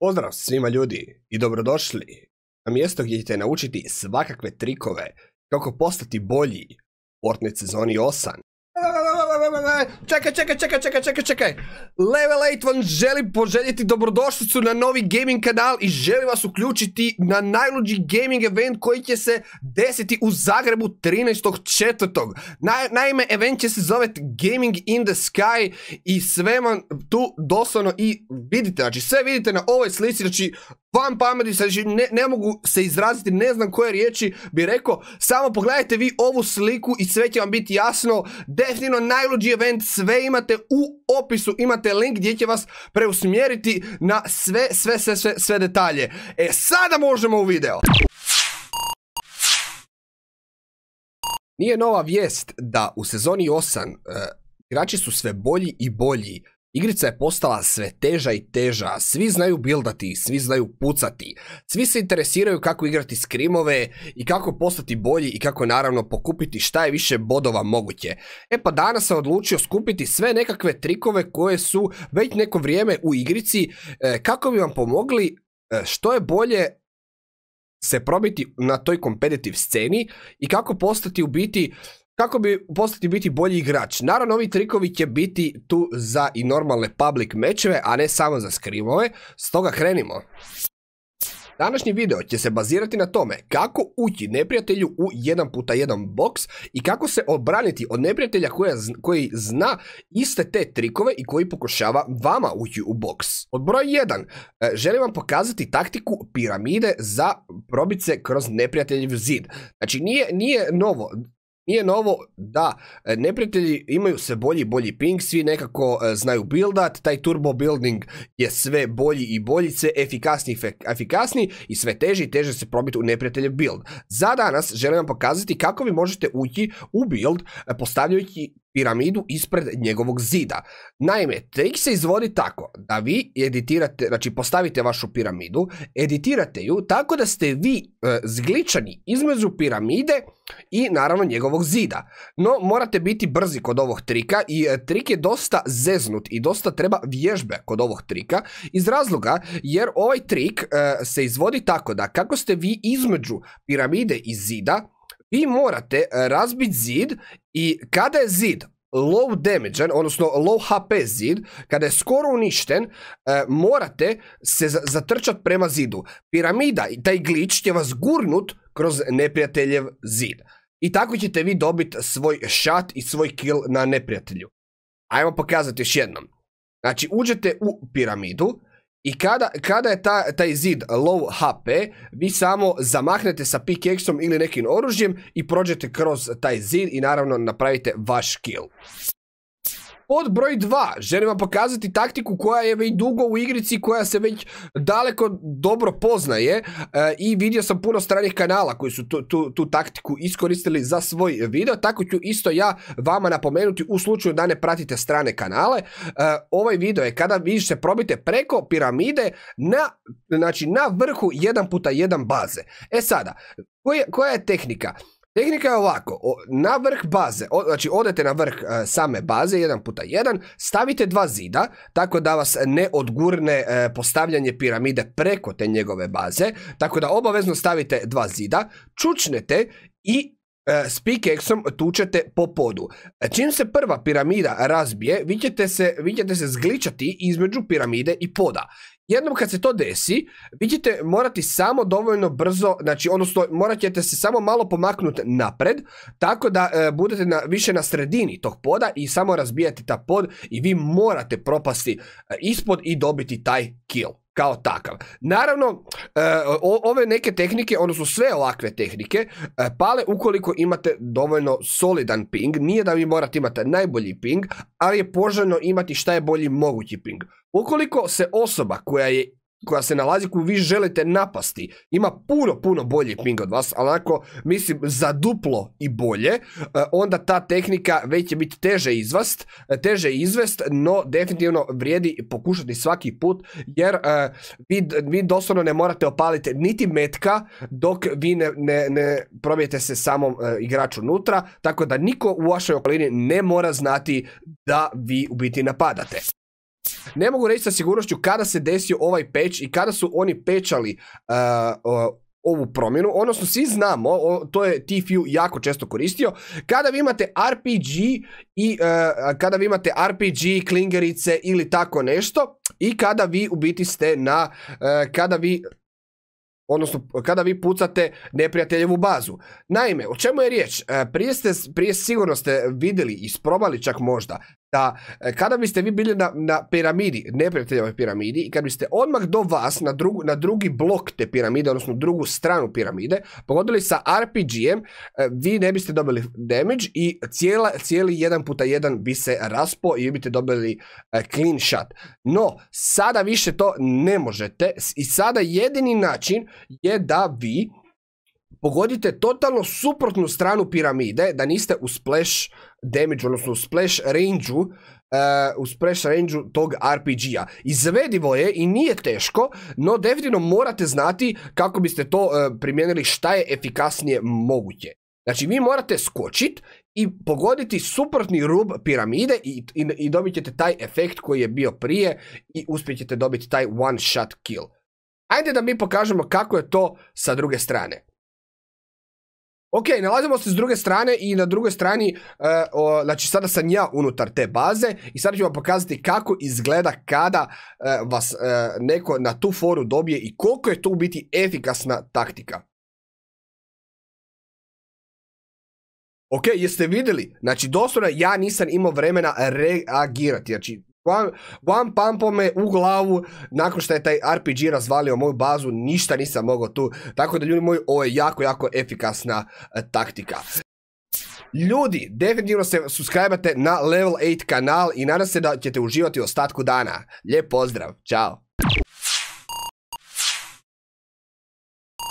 Pozdrav svima ljudi i dobrodošli na mjesto gdje ćete naučiti svakakve trikove kako postati bolji u Fortnite sezoni 8. Čekaj, čekaj, čekaj, čekaj, čekaj, čekaj. Level 8 vam želi poželjeti dobrodošlicu na novi gaming kanal i želi vas uključiti na najluđi gaming event koji će se desiti u Zagrebu 13.4. naime, event će se zovet Gaming in the Sky i sve vam tu doslovno i vidite, znači sve vidite na ovoj slici, znači Van pameti, ne, ne, mogu se izraziti, ne znam koje riječi bi rekao. Samo pogledajte vi ovu sliku i sve će vam biti jasno. Definitivno najluđi event, sve imate u opisu, imate link gdje će vas preusmjeriti na sve, sve, sve, sve, detalje. E sada možemo u video. Nije nova vijest da u sezoni 8 grači e, igrači su sve bolji i bolji. Igrica je postala sve teža i teža, svi znaju buildati, svi znaju pucati, svi se interesiraju kako igrati skrimove i kako postati bolji i kako naravno pokupiti šta je više bodova moguće. E pa danas sam odlučio skupiti sve nekakve trikove koje su već neko vrijeme u igrici e, kako bi vam pomogli e, što je bolje se probiti na toj kompetitiv sceni i kako postati u biti kako bi postati biti bolji igrač. Naravno, ovi trikovi će biti tu za i normalne public mečeve, a ne samo za skrimove, stoga krenimo. Današnji video će se bazirati na tome kako ući neprijatelju u 1x1 box i kako se obraniti od neprijatelja koji zna iste te trikove i koji pokušava vama ući u box. Od broj 1 e, želim vam pokazati taktiku piramide za probice kroz neprijateljiv zid. Znači nije novo, nije novo da e, neprijatelji imaju sve bolji i bolji ping, svi nekako e, znaju buildat, taj turbo building je sve bolji i bolji, sve efikasniji i i sve teže i teže se probiti u neprijateljev build. Za danas želim vam pokazati kako vi možete ući u build e, postavljajući piramidu ispred njegovog zida. Naime, trik se izvodi tako da vi editirate, znači postavite vašu piramidu, editirate ju tako da ste vi e, zgličani između piramide i naravno njegovog zida. No, morate biti brzi kod ovog trika i e, trik je dosta zeznut i dosta treba vježbe kod ovog trika iz razloga jer ovaj trik e, se izvodi tako da kako ste vi između piramide i zida, vi morate e, razbiti zid i kada je zid low damage, odnosno low HP zid, kada je skoro uništen, e, morate se zatrčati prema zidu. Piramida i taj glitch će vas gurnut kroz neprijateljev zid. I tako ćete vi dobiti svoj shot i svoj kill na neprijatelju. Ajmo pokazati još jednom. Znači, uđete u piramidu, i kada, kada je ta, taj zid low HP, vi samo zamahnete sa pickaxeom ili nekim oružjem i prođete kroz taj zid i naravno napravite vaš kill. Pod broj 2, želim vam pokazati taktiku koja je već dugo u igrici, koja se već daleko dobro poznaje e, i vidio sam puno stranih kanala koji su tu, taktiku iskoristili za svoj video, tako ću isto ja vama napomenuti u slučaju da ne pratite strane kanale. E, ovaj video je kada vi se probite preko piramide na, znači vrhu 1 puta 1 baze. E sada, koja je tehnika? Tehnika je ovako, na vrh baze, znači odete na vrh e, same baze, jedan puta jedan, stavite dva zida, tako da vas ne odgurne e, postavljanje piramide preko te njegove baze, tako da obavezno stavite dva zida, čučnete i e, s pikeksom tučete po podu. Čim se prva piramida razbije, vi ćete se zgličati između piramide i poda jednom kad se to desi, vi ćete morati samo dovoljno brzo, znači odnosno morat ćete se samo malo pomaknuti napred, tako da e, budete na, više na sredini tog poda i samo razbijate ta pod i vi morate propasti e, ispod i dobiti taj kill kao takav. Naravno, e, ove neke tehnike, odnosno sve ovakve tehnike, e, pale ukoliko imate dovoljno solidan ping. Nije da vi morate imati najbolji ping, ali je poželjno imati šta je bolji mogući ping. Ukoliko se osoba koja je koja se nalazi koju vi želite napasti ima puno, puno bolji ping od vas, ali ako, mislim, za duplo i bolje, e, onda ta tehnika već će biti teže izvast, e, teže izvest, no definitivno vrijedi pokušati svaki put, jer e, vi, vi doslovno ne morate opaliti niti metka dok vi ne, ne, probijete se samom igraču unutra, tako da niko u vašoj okolini ne mora znati da vi u biti napadate. Ne mogu reći sa sigurnošću kada se desio ovaj patch i kada su oni pečali uh, ovu promjenu, odnosno svi znamo, to je TFU jako često koristio, kada vi imate RPG i uh, kada vi imate RPG, klingerice ili tako nešto i kada vi u biti ste na, uh, kada vi odnosno kada vi pucate neprijateljevu bazu. Naime, o čemu je riječ? Prije, ste, prije sigurno ste vidjeli, isprobali čak možda, da e, kada biste vi bili na, na piramidi, neprijateljevoj piramidi i kad biste odmah do vas na, na drugi blok te piramide, odnosno drugu stranu piramide, pogodili sa RPG-em, e, vi ne biste dobili damage i cijela, cijeli jedan puta jedan bi se raspo i vi biste dobili e, clean shot. No, sada više to ne možete i sada jedini način je da vi pogodite totalno suprotnu stranu piramide, da niste u splash damage, odnosno u splash range-u, eh, u splash range tog RPG-a. Izvedivo je i nije teško, no definitivno morate znati kako biste to eh, primijenili šta je efikasnije moguće. Znači vi morate skočit i pogoditi suprotni rub piramide i, i dobit ćete taj efekt koji je bio prije i uspjet ćete dobiti taj one shot kill. Ajde da mi pokažemo kako je to sa druge strane. Ok, nalazimo se s druge strane i na drugoj strani, e, znači sada sam ja unutar te baze i sada ću vam pokazati kako izgleda kada e, vas e, neko na tu foru dobije i koliko je tu biti efikasna taktika. Ok, jeste vidjeli? Znači, doslovno ja nisam imao vremena reagirati. Znači, one, one me u glavu nakon što je taj RPG razvalio moju bazu, ništa nisam mogao tu. Tako da ljudi moji, ovo je jako, jako efikasna e, taktika. Ljudi, definitivno se subscribe na Level 8 kanal i nadam se da ćete uživati u ostatku dana. Lijep pozdrav, čao!